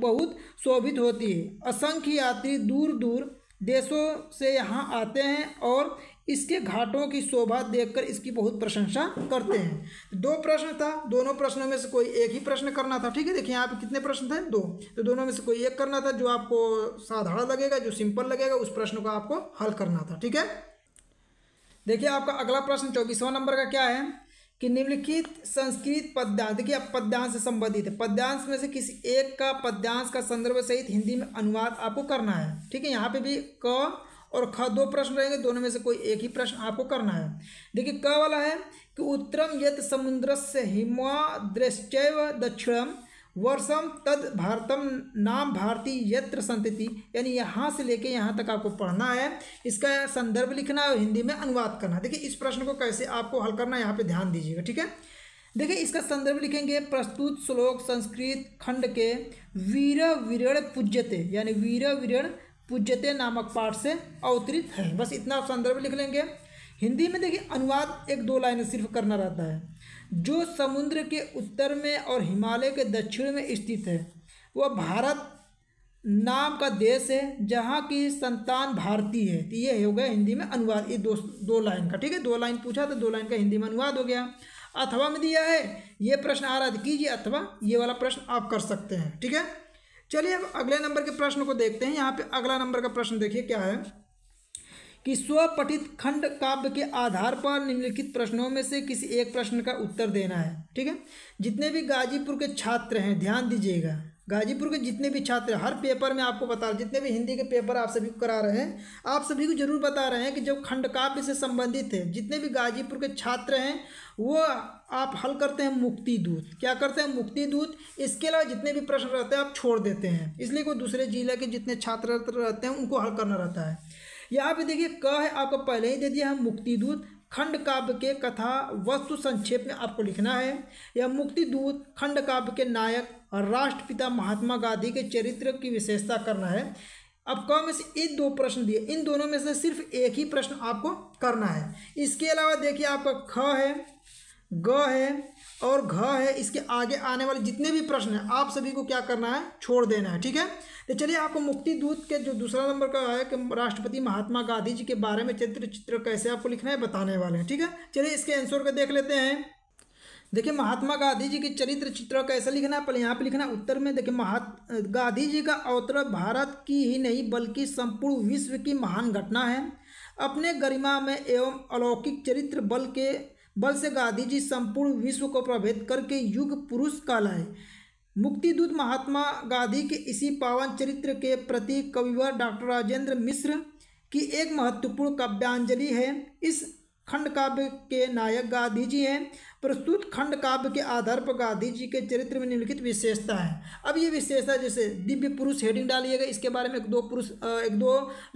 बहुत शोभित होती है असंख्य यात्री दूर दूर देशों से यहाँ आते हैं और इसके घाटों की शोभा देखकर इसकी बहुत प्रशंसा करते हैं दो प्रश्न था दोनों प्रश्नों में से कोई एक ही प्रश्न करना था ठीक है देखिए आप कितने प्रश्न थे दो तो दोनों में से कोई एक करना था जो आपको साधारण लगेगा जो सिंपल लगेगा उस प्रश्न को आपको हल करना था ठीक है देखिए आपका अगला प्रश्न चौबीसवां नंबर का क्या है कि निम्नलिखित संस्कृत पद्यांश देखिए आप पद्यांश से संबंधित है पद्यांश में से किसी एक का पद्यांश का संदर्भ सहित हिंदी में अनुवाद आपको करना है ठीक है यहाँ पे भी क और ख दो प्रश्न रहेंगे दोनों में से कोई एक ही प्रश्न आपको करना है देखिए क वाला है कि उत्तरम यत समुद्र से हिमा दृश्चैव दक्षिणम वर्षम तद भारतम नाम भारती यत्र संतति यानी यहाँ से लेके यहाँ तक आपको पढ़ना है इसका संदर्भ लिखना है और हिंदी में अनुवाद करना है देखिए इस प्रश्न को कैसे आपको हल करना है यहाँ पर ध्यान दीजिएगा ठीक है देखिए इसका संदर्भ लिखेंगे प्रस्तुत श्लोक संस्कृत खंड के वीर विरण पूज्यते यानी वीर विरण पूज्यते नामक पाठ से अवतरित है बस इतना संदर्भ लिख लेंगे हिंदी में देखिए अनुवाद एक दो लाइनें सिर्फ करना रहता है जो समुद्र के उत्तर में और हिमालय के दक्षिण में स्थित है वह भारत नाम का देश है जहाँ की संतान भारती है तो ये हो गया हिंदी में अनुवाद ये दो दो लाइन का ठीक है दो लाइन पूछा तो दो लाइन का हिंदी में अनुवाद हो गया अथवा में दिया है ये प्रश्न आ रहा कीजिए अथवा ये वाला प्रश्न आप कर सकते हैं ठीक है चलिए अब अगले नंबर के प्रश्न को देखते हैं यहाँ पे अगला नंबर का प्रश्न देखिए क्या है कि स्वपठित खंड काव्य के आधार पर निम्नलिखित प्रश्नों में से किसी एक प्रश्न का उत्तर देना है ठीक है जितने भी गाजीपुर के छात्र हैं ध्यान दीजिएगा गाजीपुर के जितने भी छात्र हर पेपर में आपको बता रहे जितने भी हिंदी के पेपर आप सभी को करा रहे हैं आप सभी को जरूर बता रहे हैं कि जो खंड काव्य से संबंधित है जितने भी गाजीपुर के छात्र हैं वो आप हल करते हैं मुक्ति दूत क्या करते हैं मुक्ति दूत इसके अलावा जितने भी प्रश्न रहते हैं आप छोड़ देते हैं इसलिए कोई दूसरे जिले के जितने छात्र रहते हैं उनको हल करना रहता है यहाँ पे देखिए क है आपको पहले ही दे दिया हम मुक्ति दूत खंड काव्य के कथा वस्तु संक्षेप में आपको लिखना है यह मुक्ति दूत खंड काव्य के नायक राष्ट्रपिता महात्मा गांधी के चरित्र की विशेषता करना है अब क में से एक दो प्रश्न दिए इन दोनों में से सिर्फ एक ही प्रश्न आपको करना है इसके अलावा देखिए आपका ख है ग है और घ है इसके आगे आने वाले जितने भी प्रश्न हैं आप सभी को क्या करना है छोड़ देना है ठीक है तो चलिए आपको मुक्ति दूत के जो दूसरा नंबर का है कि राष्ट्रपति महात्मा गांधी जी के बारे में चित्र चित्र कैसे आपको लिखना है बताने वाले हैं ठीक है चलिए इसके आंसर को देख लेते हैं देखिए महात्मा गांधी जी के चरित्र चित्र कैसे लिखना है पहले यहाँ पे लिखना है उत्तर में देखिए महा गांधी जी का अवतर भारत की ही नहीं बल्कि संपूर्ण विश्व की महान घटना है अपने गरिमा में एवं अलौकिक चरित्र बल के बल से गांधी जी संपूर्ण विश्व को प्रभावित करके युग पुरुष कहलाए मुक्तिदूत महात्मा गांधी के इसी पावन चरित्र के प्रति कविवर डॉक्टर राजेंद्र मिश्र की एक महत्वपूर्ण काव्यांजलि है इस खंड काव्य के नायक गांधी जी हैं प्रस्तुत खंड काव्य के आधार पर गांधी जी के चरित्र में निम्नलिखित विशेषता है अब ये विशेषता जैसे दिव्य पुरुष हेडिंग डालिएगा इसके बारे में एक दो पुरुष एक दो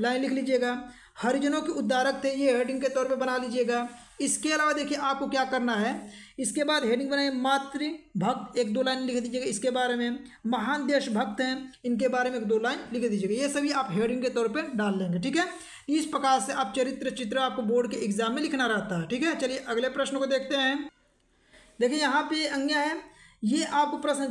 लाइन लिख लीजिएगा हरिजनों के उद्धारक थे ये हेडिंग के तौर पे बना लीजिएगा इसके अलावा देखिए आपको क्या करना है इसके बाद हेडिंग बनाए मातृ भक्त एक दो लाइन लिख दीजिएगा इसके बारे में महान देश भक्त हैं इनके बारे में एक दो लाइन लिख दीजिएगा ये सभी आप हेडिंग के तौर पर डाल लेंगे ठीक है इस प्रकार से आप चरित्र चित्र आपको बोर्ड के एग्जाम में लिखना रहता है ठीक है चलिए अगले प्रश्न को देखते हैं देखिए यहाँ पे अंग्या है ये आपको प्रश्न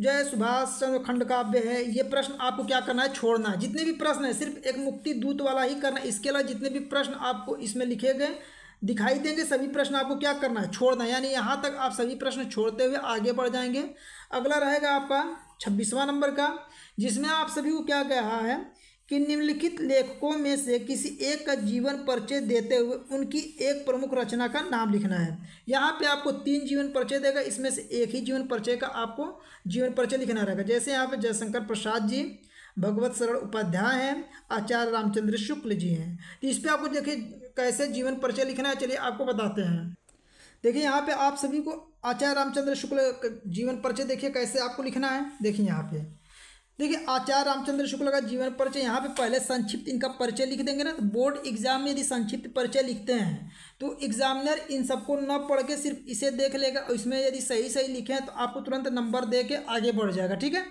जय सुभाष चंद्र खंड काव्य है ये प्रश्न आपको क्या करना है छोड़ना है जितने भी प्रश्न है सिर्फ एक मुक्ति दूत वाला ही करना है इसके अलावा जितने भी प्रश्न आपको इसमें लिखे गए दिखाई देंगे सभी प्रश्न आपको क्या करना है छोड़ना है यानी यहाँ तक आप सभी प्रश्न छोड़ते हुए आगे बढ़ जाएंगे अगला रहेगा आपका छब्बीसवां नंबर का जिसमें आप सभी को क्या कहा है कि निम्नलिखित लेखकों में से किसी एक का जीवन परिचय देते हुए उनकी एक प्रमुख रचना का नाम लिखना है यहाँ पे आपको तीन जीवन परिचय देगा इसमें से एक ही जीवन परिचय का आपको जीवन परिचय लिखना रहेगा जैसे यहाँ पे जयशंकर प्रसाद जी भगवत शरण उपाध्याय हैं आचार्य रामचंद्र शुक्ल जी हैं तो इस पर आपको देखिए कैसे जीवन परिचय लिखना है चलिए आपको बताते हैं देखिए यहाँ पर आप सभी को आचार्य रामचंद्र शुक्ल जीवन परिचय देखिए कैसे आपको लिखना है देखिए यहाँ पर देखिए आचार्य रामचंद्र शुक्ल का जीवन परिचय यहाँ पे पहले संक्षिप्त इनका परिचय लिख देंगे ना तो बोर्ड एग्जाम में यदि संक्षिप्त परिचय लिखते हैं तो एग्जामिनर इन सबको न पढ़ के सिर्फ इसे देख लेगा इसमें यदि सही सही लिखे हैं तो आपको तुरंत नंबर दे के आगे बढ़ जाएगा ठीक है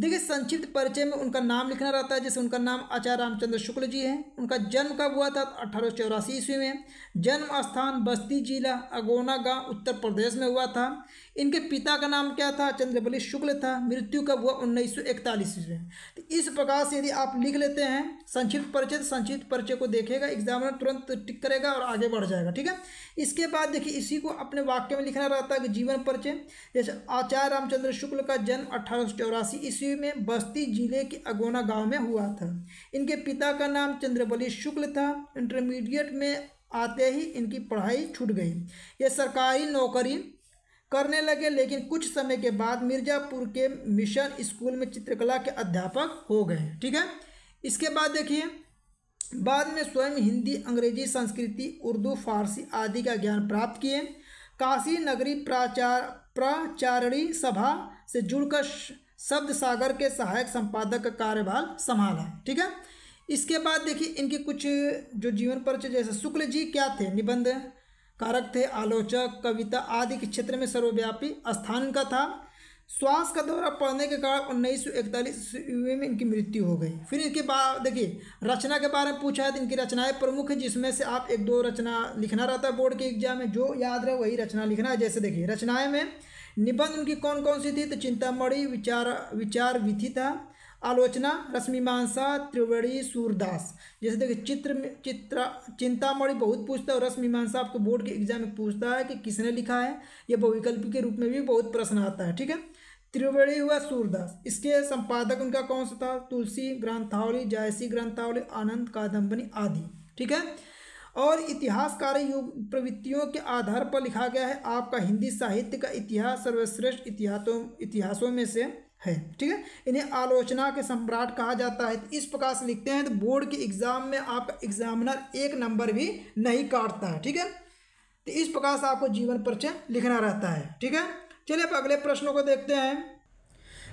देखिए संक्षिप्त परिचय में उनका नाम लिखना रहता है जैसे उनका नाम आचार्य रामचंद्र शुक्ल जी है उनका जन्म कब हुआ था अठारह सौ चौरासी ईस्वी में जन्म स्थान बस्ती जिला अगोना गांव उत्तर प्रदेश में हुआ था इनके पिता का नाम क्या था चंद्रबली शुक्ल था मृत्यु कब हुआ उन्नीस सौ इकतालीस ईस्वी में तो इस प्रकार से यदि आप लिख लेते हैं संक्षिप्त परिचय तो संक्षिप्त परिचय को देखेगा एग्जामिनर तुरंत टिक करेगा और आगे बढ़ जाएगा ठीक है इसके बाद देखिए इसी को अपने वाक्य में लिखना रहता है कि जीवन परिचय जैसे आचार्य रामचंद्र शुक्ल का जन्म अठारह सौ ईस्वी ईस्वी में बस्ती जिले के अगोना गांव में हुआ था इनके पिता का नाम चंद्रबली शुक्ल था इंटरमीडिएट में आते ही इनकी पढ़ाई छूट गई ये सरकारी नौकरी करने लगे लेकिन कुछ समय के बाद मिर्ज़ापुर के मिशन स्कूल में चित्रकला के अध्यापक हो गए ठीक है इसके बाद देखिए बाद में स्वयं हिंदी अंग्रेजी संस्कृति उर्दू फारसी आदि का ज्ञान प्राप्त किए काशी नगरी प्राचार प्राचारणी सभा से जुड़कर शब्द सागर के सहायक संपादक का कार्यभार संभाला ठीक है इसके बाद देखिए इनके कुछ जो जीवन परिचय जैसे शुक्ल जी क्या थे निबंध कारक थे आलोचक कविता आदि के क्षेत्र में सर्वव्यापी स्थान का था श्वास का दौरा पड़ने के कारण उन्नीस सौ इकतालीस ईस्वी में इनकी मृत्यु हो गई फिर इनके बाद देखिए रचना के बारे में पूछा है तो इनकी रचनाएं प्रमुख हैं जिसमें से आप एक दो रचना लिखना रहता है बोर्ड के एग्जाम में जो याद रहे वही रचना लिखना है जैसे देखिए रचनाएं में निबंध उनकी कौन कौन सी थी तो चिंतामणि विचार विचार विधि था आलोचना रश्मिमांसा त्रिवेणी सूरदास जैसे देखिए चित्र चित्र चिंतामणि बहुत पूछता है और रश्मिमांसा आपको बोर्ड के एग्जाम में पूछता है कि किसने लिखा है यह बहुविकल्प के रूप में भी बहुत प्रश्न आता है ठीक है त्रिवेणी हुआ सूरदास इसके संपादक उनका कौन सा था तुलसी ग्रंथावली जायसी ग्रंथावली आनंद कादम्बनी आदि ठीक है और इतिहासकार युग प्रवृत्तियों के आधार पर लिखा गया है आपका हिंदी साहित्य का इतिहास सर्वश्रेष्ठ इतिहासों इतिहासों में से है ठीक है इन्हें आलोचना के सम्राट कहा जाता है इस प्रकार से लिखते हैं तो बोर्ड के एग्जाम में आपका एग्जामिनर एक नंबर भी नहीं काटता है ठीक है तो इस प्रकार से आपको जीवन परिचय लिखना रहता है ठीक है चलिए अब अगले प्रश्नों को देखते हैं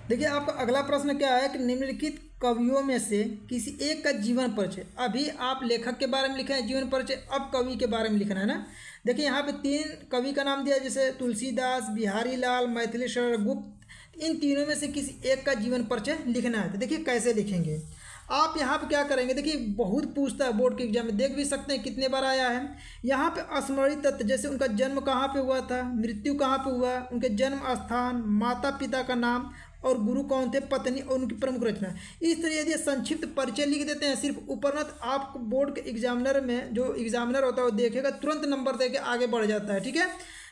देखिए आपका अगला प्रश्न क्या है कि निम्नलिखित कवियों में से किसी एक का जीवन परिचय अभी आप लेखक के बारे में लिखे हैं जीवन परिचय अब कवि के बारे में लिखना है ना देखिए यहाँ पे तीन कवि का नाम दिया जैसे तुलसीदास बिहारी लाल मैथिली शरण गुप्त इन तीनों में से किसी एक का जीवन परिचय लिखना है तो देखिए कैसे लिखेंगे आप यहाँ पर क्या करेंगे देखिए बहुत पूछता है बोर्ड के एग्जाम में देख भी सकते हैं कितने बार आया है यहाँ पे स्मरणीय तत्व जैसे उनका जन्म कहाँ पे हुआ था मृत्यु कहाँ पे हुआ उनके जन्म स्थान माता पिता का नाम और गुरु कौन थे पत्नी और उनकी प्रमुख रचना इस तरह यदि संक्षिप्त परिचय लिख देते हैं सिर्फ उपरनत आप बोर्ड के एग्जामिनर में जो एग्जामिनर होता है वो देखेगा तुरंत नंबर दे के आगे बढ़ जाता है ठीक है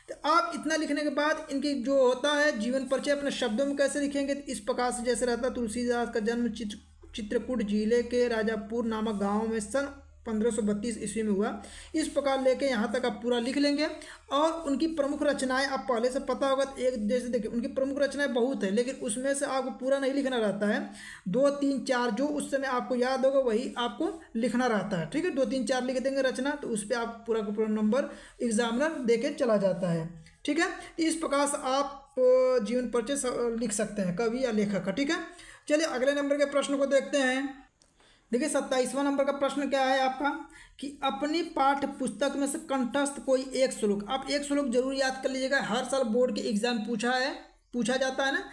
तो आप इतना लिखने के बाद इनकी जो होता है जीवन परिचय अपने शब्दों में कैसे लिखेंगे तो इस प्रकार से जैसे रहता तुलसीदास का जन्म चित्र चित्रकूट जिले के राजापुर नामक गांव में सन 1532 ईस्वी में हुआ इस प्रकार लेके यहाँ तक आप पूरा लिख लेंगे और उनकी प्रमुख रचनाएं आप पहले से पता होगा एक जैसे देखिए उनकी प्रमुख रचनाएं बहुत है लेकिन उसमें से आपको पूरा नहीं लिखना रहता है दो तीन चार जो उस समय आपको याद होगा वही आपको लिखना रहता है ठीक है दो तीन चार लिख देंगे रचना तो उस पर आप पूरा का पूरा नंबर एग्जामिनर दे के चला जाता है ठीक है इस प्रकार से आप जीवन परिचय लिख सकते हैं कवि या लेखक का ठीक है चलिए अगले नंबर के प्रश्न को देखते हैं देखिए सत्ताईसवां नंबर का प्रश्न क्या है आपका कि अपनी पाठ्य पुस्तक में से कंठस्थ कोई एक श्लोक आप एक श्लोक जरूर याद कर लीजिएगा हर साल बोर्ड के एग्जाम पूछा है पूछा जाता है ना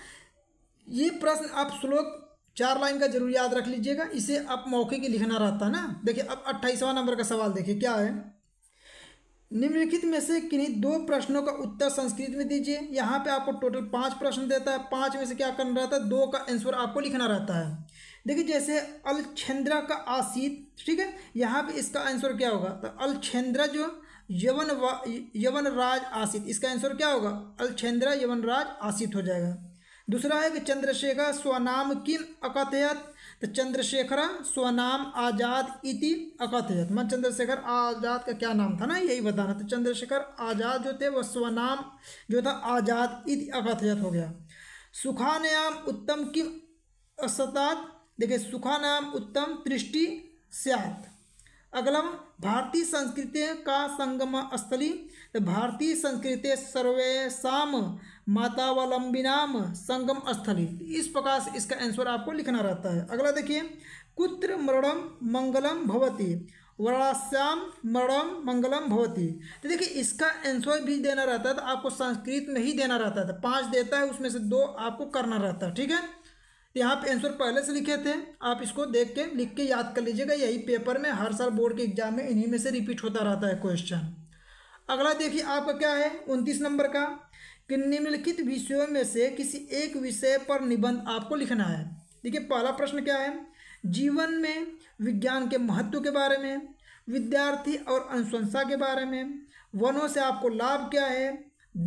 ये प्रश्न आप श्लोक चार लाइन का जरूर याद रख लीजिएगा इसे आप मौके की लिखना रहता है ना देखिए अब अट्ठाईसवां नंबर का सवाल देखिए क्या है निम्नलिखित में से किन्हीं दो प्रश्नों का उत्तर संस्कृत में दीजिए यहाँ पे आपको टोटल पांच प्रश्न देता है पांच में से क्या करना रहता है दो का आंसर आपको लिखना रहता है देखिए जैसे अलछेंद्रा का आसीत ठीक है यहाँ पे इसका आंसर क्या होगा तो अलछेंद्रा जो यवन यवन राज आसित इसका आंसर क्या होगा अलछेंद्रा यवन राज आसित हो जाएगा दूसरा है कि चंद्रशेखर स्वनाम किम अकथयत तो चंद्रशेखर स्वनाम आज़ाद इति अकथयत मन मतलब चंद्रशेखर आज़ाद का क्या नाम था ना यही बताना तो चंद्रशेखर आज़ाद जो थे वह स्वनाम जो था आज़ाद इति अकथयत हो गया सुखानयाम उत्तम किम असतात देखिए सुखा नाम उत्तम दृष्टि स्यात अगलम भारतीय संस्कृति का संगम स्थली तो भारतीय संस्कृति सर्वेशम मातावलंबिनाम संगम स्थली इस प्रकार से इसका आंसर आपको लिखना रहता है अगला देखिए कुत्र मरणम मंगलम भवती वर्णाश्याम मरणम मंगलम भवती तो देखिए इसका आंसर भी देना रहता है तो आपको संस्कृत में ही देना रहता है तो पाँच देता है उसमें से दो आपको करना रहता है ठीक है तो यहाँ पे आंसर पहले से लिखे थे आप इसको देख के लिख के याद कर लीजिएगा यही पेपर में हर साल बोर्ड के एग्जाम में इन्हीं में से रिपीट होता रहता है क्वेश्चन अगला देखिए आपका क्या है उनतीस नंबर का कि निम्नलिखित विषयों में से किसी एक विषय पर निबंध आपको लिखना है देखिए पहला प्रश्न क्या है जीवन में विज्ञान के महत्व के बारे में विद्यार्थी और अनुशंसा के बारे में वनों से आपको लाभ क्या है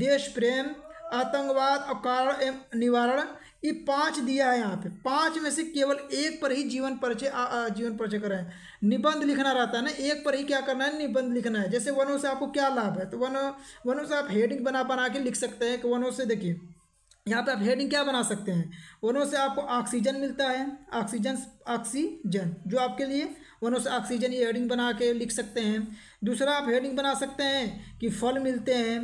देश प्रेम आतंकवाद और कारण निवारण ये पांच दिया है यहाँ पे पांच में से केवल एक पर ही जीवन परिचय जीवन परिचय कर रहे हैं निबंध लिखना रहता है ना एक पर ही क्या करना है निबंध लिखना है जैसे वनों से आपको क्या लाभ है तो वनों वनों से आप हेडिंग बना बना के लिख सकते हैं कि वनों से देखिए यहाँ पे आप हेडिंग क्या बना सकते हैं वनों से आपको ऑक्सीजन मिलता है ऑक्सीजन ऑक्सीजन जो आपके लिए वनों से ऑक्सीजन ये हेडिंग बना के लिख सकते हैं दूसरा आप हेडिंग बना सकते हैं कि फल मिलते हैं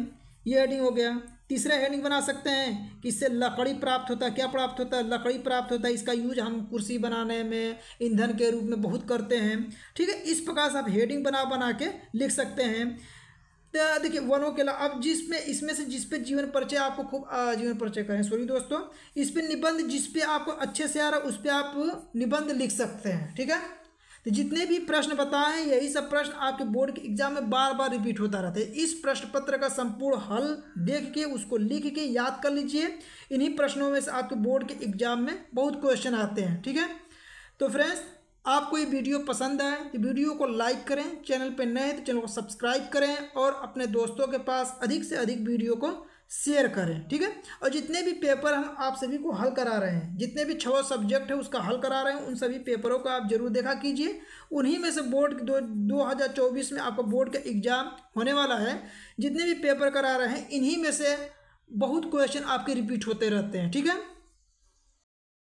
ये हेडिंग हो गया तीसरा हेडिंग बना सकते हैं कि इससे लकड़ी प्राप्त होता है क्या प्राप्त होता है लकड़ी प्राप्त होता है इसका यूज हम कुर्सी बनाने में ईंधन के रूप में बहुत करते हैं ठीक है इस प्रकार से आप हेडिंग बना बना के लिख सकते हैं तो देखिए वनों के अब जिसमें इसमें से जिस पे जीवन परिचय आपको खूब जीवन परिचय करें सॉरी दोस्तों इस पर निबंध जिसपे आपको अच्छे से आ रहा है उस पर आप निबंध लिख सकते हैं ठीक है तो जितने भी प्रश्न बताए यही सब प्रश्न आपके बोर्ड के एग्जाम में बार बार रिपीट होता रहता है इस प्रश्न पत्र का संपूर्ण हल देख के उसको लिख के याद कर लीजिए इन्हीं प्रश्नों में से आपके बोर्ड के एग्जाम में बहुत क्वेश्चन आते हैं ठीक है तो फ्रेंड्स आपको ये वीडियो पसंद आए तो वीडियो को लाइक करें चैनल पर नए तो चैनल को सब्सक्राइब करें और अपने दोस्तों के पास अधिक से अधिक वीडियो को शेयर करें ठीक है और जितने भी पेपर हम आप सभी को हल करा रहे हैं जितने भी छः सब्जेक्ट है उसका हल करा रहे हैं उन सभी पेपरों का आप जरूर देखा कीजिए उन्हीं में से बोर्ड दो दो हज़ार चौबीस में आपका बोर्ड का एग्ज़ाम होने वाला है जितने भी पेपर करा रहे हैं इन्हीं में से बहुत क्वेश्चन आपके रिपीट होते रहते हैं ठीक है